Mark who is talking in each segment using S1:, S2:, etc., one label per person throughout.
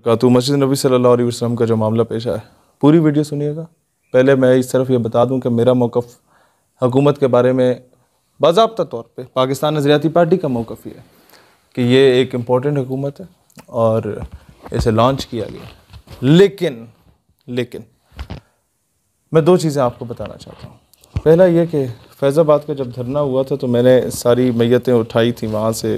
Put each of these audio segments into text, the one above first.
S1: खातू मस्जिद नबी सल्लल्लाहु अलैहि वसल्लम का जो मामला पेश आया पूरी वीडियो सुनिएगा पहले मैं इस तरफ ये बता दूं कि मेरा मौक़ हुकूमत के बारे में बाबा तौर पे पाकिस्तान नजरियाती पार्टी का मौक़ ये है कि ये एक इम्पॉर्टेंट हुकूमत है और इसे लॉन्च किया गया लेकिन लेकिन मैं दो चीज़ें आपको बताना चाहता हूँ पहला ये कि फैज़ाबाद का जब धरना हुआ था तो मैंने सारी मैतें उठाई थी वहाँ से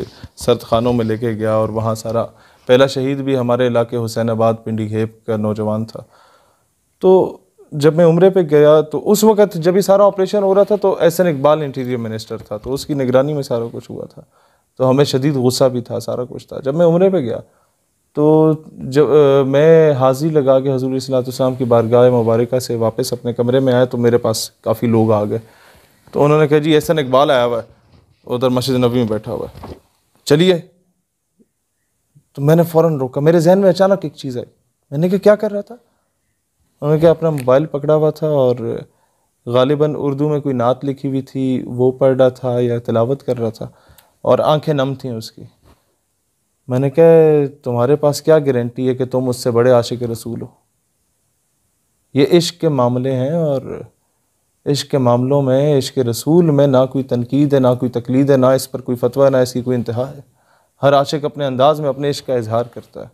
S1: सर्द खानों में लेके गया और वहाँ सारा पहला शहीद भी हमारे इलाके हुसैन आबाद पिंडी घेप का नौजवान था तो जब मैं उम्र पे गया तो उस वक़्त जब ही सारा ऑपरेशन हो रहा था तो S N Iqbal interior minister था तो उसकी निगरानी में सारा कुछ हुआ था तो हमें शदीद गुस्सा भी था सारा कुछ था जब मैं उम्र पे गया तो जब आ, मैं हाजिर लगा के हजूर सलाम की बारगाह मुबारक से वापस अपने कमरे में आया तो मेरे पास काफ़ी लोग आ गए तो उन्होंने कहा जी एहसन इकबाल आया हुआ है उधर मस्जिद नबी में बैठा हुआ है चलिए तो मैंने फ़ौरन रोका मेरे जहन में अचानक एक चीज़ आई मैंने कहा क्या कर रहा था उन्होंने कहा अपना मोबाइल पकड़ा हुआ था और गालिबा उर्दू में कोई नात लिखी हुई थी वो पढ़ रहा था या तलावत कर रहा था और आंखें नम थी उसकी मैंने कहा तुम्हारे पास क्या गारंटी है कि तुम उससे बड़े आशिक रसूल हो ये इश्क के मामले हैं और इश्क के मामलों में इश्क रसूल में ना कोई तनकीद है ना कोई तकलीद है ना इस पर कोई फतवा ना इसकी कोई इंतहा है हर आशिक अपने अंदाज में अपने इश्क का इजहार करता है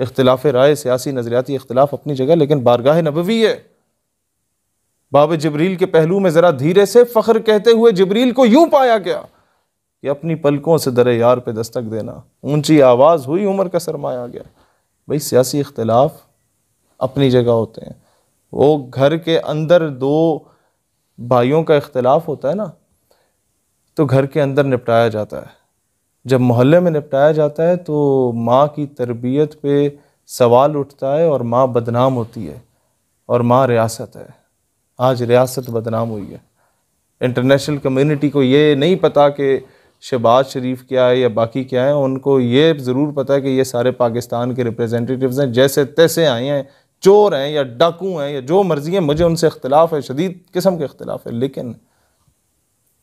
S1: इख्तलाफ राय सियासी नज़रियाती इख्तलाफ अपनी जगह लेकिन बारगाह नबवी है बाब जबरील के पहलू में ज़रा धीरे से फ़ख्र कहते हुए जबरील को यूँ पाया गया कि अपनी पलकों से दर यार पे दस्तक देना ऊंची आवाज़ हुई उम्र का सरमाया गया भाई सियासी इख्तलाफ अपनी जगह होते हैं वो घर के अंदर दो भाइयों का इख्तलाफ होता है ना तो घर के अंदर निपटाया जाता है जब मोहल्ले में निपटाया जाता है तो माँ की तरबियत पे सवाल उठता है और माँ बदनाम होती है और माँ रियासत है आज रियासत बदनाम हुई है इंटरनेशनल कम्युनिटी को ये नहीं पता कि शहबाज शरीफ क्या है या बाकी क्या है उनको ये ज़रूर पता है कि ये सारे पाकिस्तान के रिप्रेजेंटेटिव्स हैं जैसे तैसे आए हैं चोर हैं या डाकू हैं या जो मर्ज़ी हैं मुझे उनसे अख्तिलाफ़ है शदीद किस्म के अख्तिलाफ है लेकिन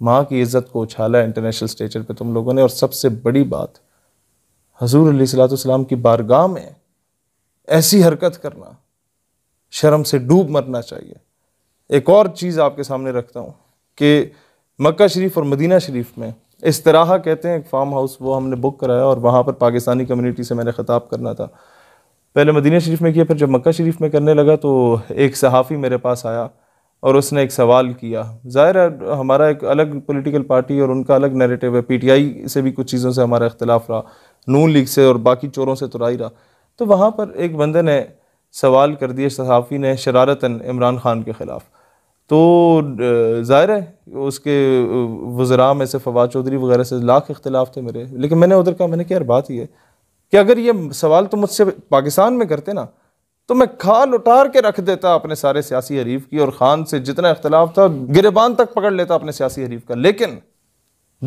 S1: माँ की इज़्ज़त को उछाला इंटरनेशनल स्टेचर पे तुम लोगों ने और सबसे बड़ी बात हजूर सलाम की बारगाह में ऐसी हरकत करना शर्म से डूब मरना चाहिए एक और चीज़ आपके सामने रखता हूँ कि मक्का शरीफ और मदीना शरीफ में इस तरह कहते हैं एक फार्म हाउस वो हमने बुक कराया और वहाँ पर पाकिस्तानी कम्युनिटी से मैंने ख़ताब करना था पहले मदीना शरीफ में किया फिर जब मक्का शरीफ में करने लगा तो एक सहाफ़ी मेरे पास आया और उसने एक सवाल किया ज़ाहिर है हमारा एक अलग पॉलिटिकल पार्टी और उनका अलग नैरेटिव है पीटीआई से भी कुछ चीज़ों से हमारा इख्तलाफ रहा नून लीग से और बाकी चोरों से तो रहा तो वहाँ पर एक बंदे ने सवाल कर दिए सहाफ़ी ने शरारतन इमरान खान के ख़िलाफ़ तो ज़ाहिर है उसके वज़रा में से फवाद चौधरी वगैरह से लाख इख्तलाफ थे मेरे लेकिन मैंने उधर कहा मैंने क्या यार बात ही है कि अगर ये सवाल तो मुझसे पाकिस्तान में करते ना तो मैं खान उठार के रख देता अपने सारे सियासी हरीफ की और खान से जितना इख्तलाफ था गिरबान तक पकड़ लेता अपने सियासी हरीफ का लेकिन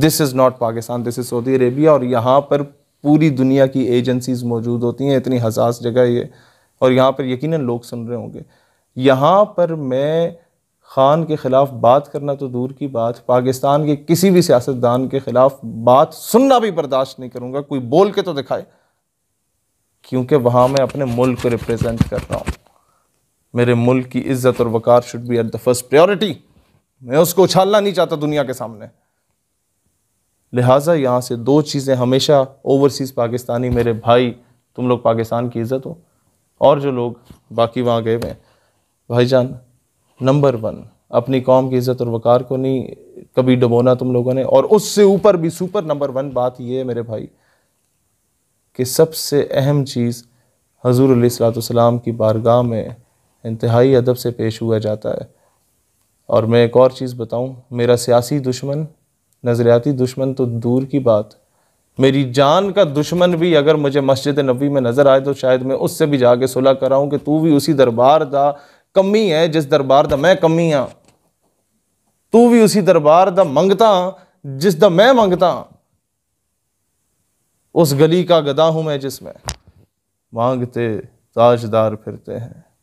S1: this is not Pakistan this is Saudi Arabia और यहाँ पर पूरी दुनिया की एजेंसीज मौजूद होती हैं इतनी हसास जगह ये और यहाँ पर यकीन लोग सुन रहे होंगे यहाँ पर मैं खान के ख़िलाफ़ बात करना तो दूर की बात पाकिस्तान के किसी भी सियासतदान के ख़िलाफ़ बात सुनना भी बर्दाश्त नहीं करूँगा कोई बोल के तो दिखाए क्योंकि वहाँ मैं अपने मुल्क को रिप्रेजेंट कर रहा हूँ मेरे मुल्क की इज्जत और वक़ार should be at the first priority मैं उसको उछालना नहीं चाहता दुनिया के सामने लिहाजा यहाँ से दो चीज़ें हमेशा ओवरसीज़ पाकिस्तानी मेरे भाई तुम लोग पाकिस्तान की इज़्ज़त हो और जो लोग बाकी वहाँ गए हुए भाईजान नंबर वन अपनी कौम की इज़्ज़त और वक़ार को नहीं कभी डबोना तुम लोगों ने और उससे ऊपर भी सुपर नंबर वन बात ये है मेरे भाई कि सबसे अहम चीज़ हजूर सलाम की बारगाह में इंतहाई अदब से पेश हुआ जाता है और मैं एक और चीज़ बताऊं मेरा सियासी दुश्मन नज़रियाती दुश्मन तो दूर की बात मेरी जान का दुश्मन भी अगर मुझे मस्जिद नबी में नज़र आए तो शायद मैं उससे भी जाके सुलह कराऊं कि तू भी उसी दरबार दा कमी है जिस दरबार दा मैं कमी हाँ तू भी उसी दरबार दा मंगता हाँ, जिस दा मैं मंगता हाँ। उस गली का गदा हूँ मैं जिसमें मांगते ताजदार फिरते हैं